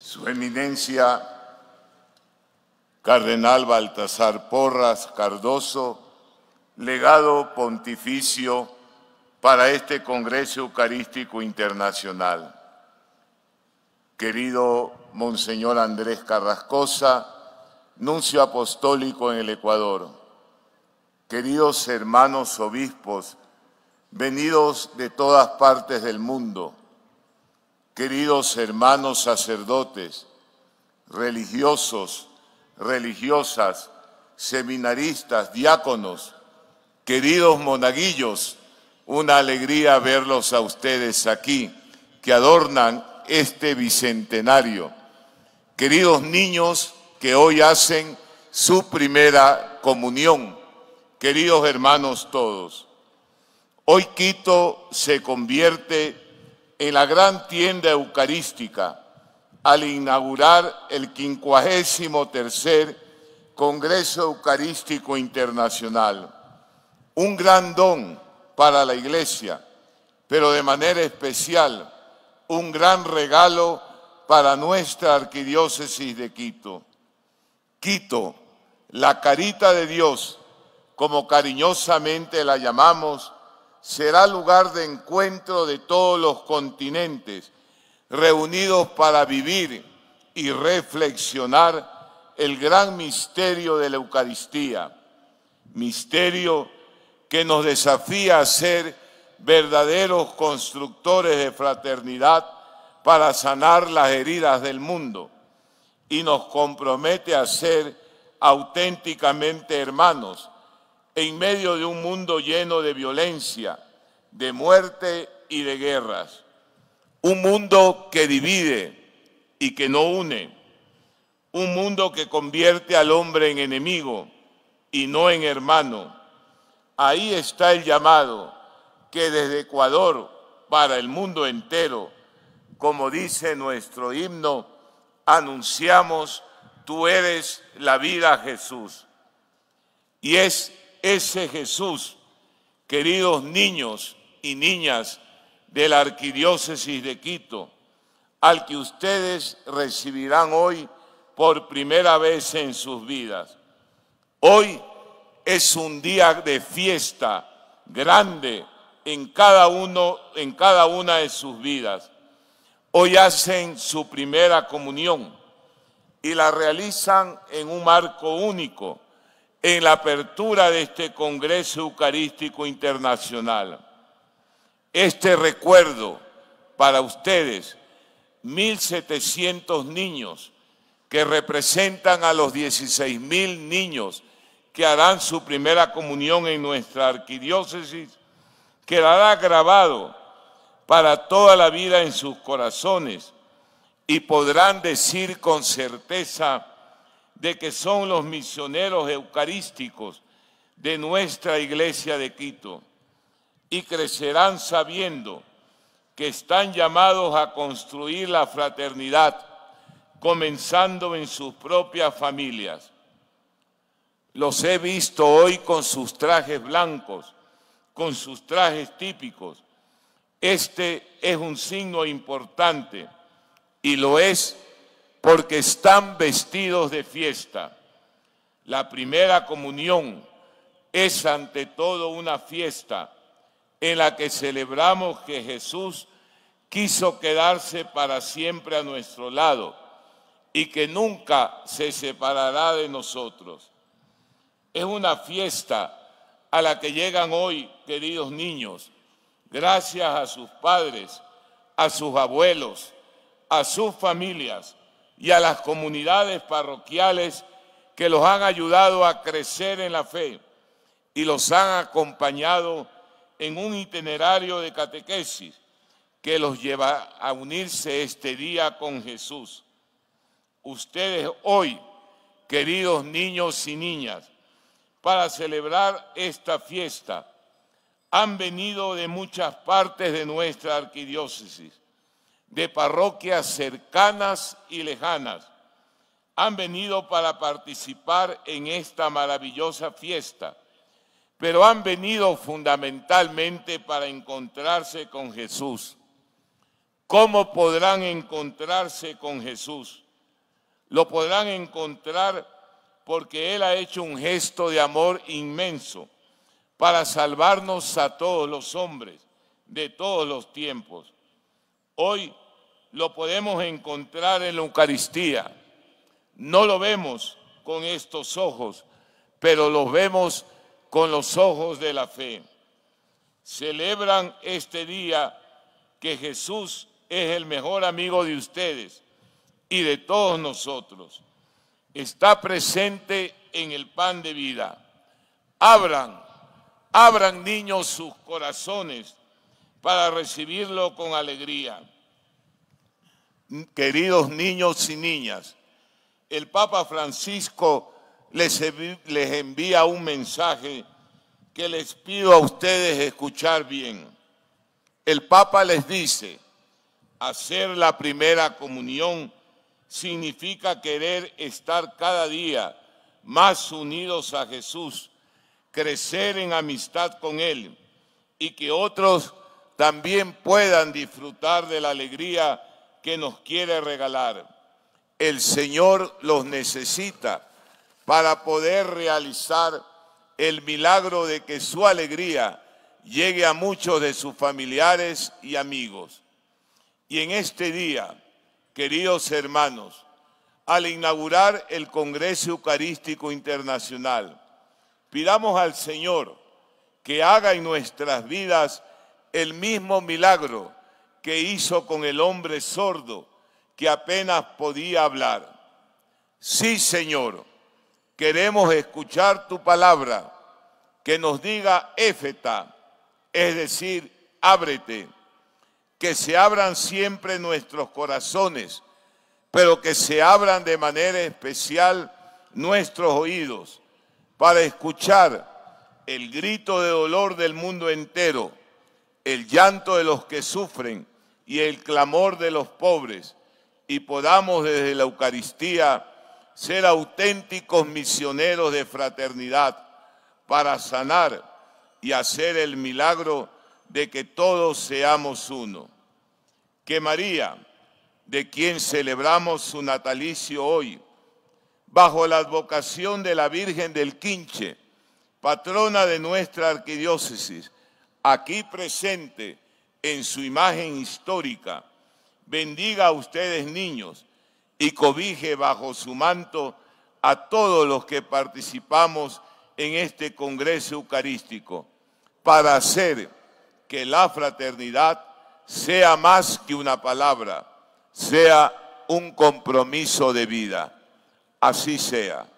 Su eminencia Cardenal Baltasar Porras Cardoso, legado pontificio para este Congreso Eucarístico Internacional. Querido Monseñor Andrés Carrascosa, nuncio apostólico en el Ecuador. Queridos hermanos obispos, venidos de todas partes del mundo, Queridos hermanos sacerdotes, religiosos, religiosas, seminaristas, diáconos, queridos monaguillos, una alegría verlos a ustedes aquí, que adornan este bicentenario. Queridos niños que hoy hacen su primera comunión, queridos hermanos todos, hoy Quito se convierte en la gran tienda eucarística al inaugurar el 53 Congreso Eucarístico Internacional. Un gran don para la Iglesia, pero de manera especial un gran regalo para nuestra arquidiócesis de Quito. Quito, la carita de Dios, como cariñosamente la llamamos, será lugar de encuentro de todos los continentes, reunidos para vivir y reflexionar el gran misterio de la Eucaristía, misterio que nos desafía a ser verdaderos constructores de fraternidad para sanar las heridas del mundo y nos compromete a ser auténticamente hermanos en medio de un mundo lleno de violencia, de muerte y de guerras. Un mundo que divide y que no une. Un mundo que convierte al hombre en enemigo y no en hermano. Ahí está el llamado que desde Ecuador para el mundo entero, como dice nuestro himno, anunciamos, tú eres la vida Jesús. Y es ese Jesús, queridos niños y niñas de la arquidiócesis de Quito, al que ustedes recibirán hoy por primera vez en sus vidas. Hoy es un día de fiesta grande en cada uno en cada una de sus vidas. Hoy hacen su primera comunión y la realizan en un marco único en la apertura de este Congreso Eucarístico Internacional. Este recuerdo para ustedes, 1.700 niños que representan a los 16.000 niños que harán su primera comunión en nuestra arquidiócesis, quedará grabado para toda la vida en sus corazones y podrán decir con certeza, de que son los misioneros eucarísticos de nuestra iglesia de Quito y crecerán sabiendo que están llamados a construir la fraternidad, comenzando en sus propias familias. Los he visto hoy con sus trajes blancos, con sus trajes típicos. Este es un signo importante y lo es porque están vestidos de fiesta. La primera comunión es ante todo una fiesta en la que celebramos que Jesús quiso quedarse para siempre a nuestro lado y que nunca se separará de nosotros. Es una fiesta a la que llegan hoy, queridos niños, gracias a sus padres, a sus abuelos, a sus familias, y a las comunidades parroquiales que los han ayudado a crecer en la fe y los han acompañado en un itinerario de catequesis que los lleva a unirse este día con Jesús. Ustedes hoy, queridos niños y niñas, para celebrar esta fiesta, han venido de muchas partes de nuestra arquidiócesis de parroquias cercanas y lejanas han venido para participar en esta maravillosa fiesta, pero han venido fundamentalmente para encontrarse con Jesús. ¿Cómo podrán encontrarse con Jesús? Lo podrán encontrar porque Él ha hecho un gesto de amor inmenso para salvarnos a todos los hombres de todos los tiempos Hoy lo podemos encontrar en la Eucaristía. No lo vemos con estos ojos, pero lo vemos con los ojos de la fe. Celebran este día que Jesús es el mejor amigo de ustedes y de todos nosotros. Está presente en el pan de vida. Abran, abran niños sus corazones para recibirlo con alegría. Queridos niños y niñas, el Papa Francisco les, envía un mensaje que les pido a ustedes escuchar bien. El Papa les dice, hacer la primera comunión significa querer estar cada día más unidos a Jesús, crecer en amistad con Él y que otros también puedan disfrutar de la alegría que nos quiere regalar. El Señor los necesita para poder realizar el milagro de que su alegría llegue a muchos de sus familiares y amigos. Y en este día, queridos hermanos, al inaugurar el Congreso Eucarístico Internacional, pidamos al Señor que haga en nuestras vidas el mismo milagro que hizo con el hombre sordo que apenas podía hablar. Sí, Señor, queremos escuchar tu palabra que nos diga éfeta, es decir, ábrete, que se abran siempre nuestros corazones, pero que se abran de manera especial nuestros oídos para escuchar el grito de dolor del mundo entero el llanto de los que sufren y el clamor de los pobres, y podamos desde la Eucaristía ser auténticos misioneros de fraternidad para sanar y hacer el milagro de que todos seamos uno. Que María, de quien celebramos su natalicio hoy, bajo la advocación de la Virgen del Quinche, patrona de nuestra arquidiócesis, aquí presente en su imagen histórica, bendiga a ustedes niños y cobije bajo su manto a todos los que participamos en este Congreso Eucarístico, para hacer que la fraternidad sea más que una palabra, sea un compromiso de vida. Así sea.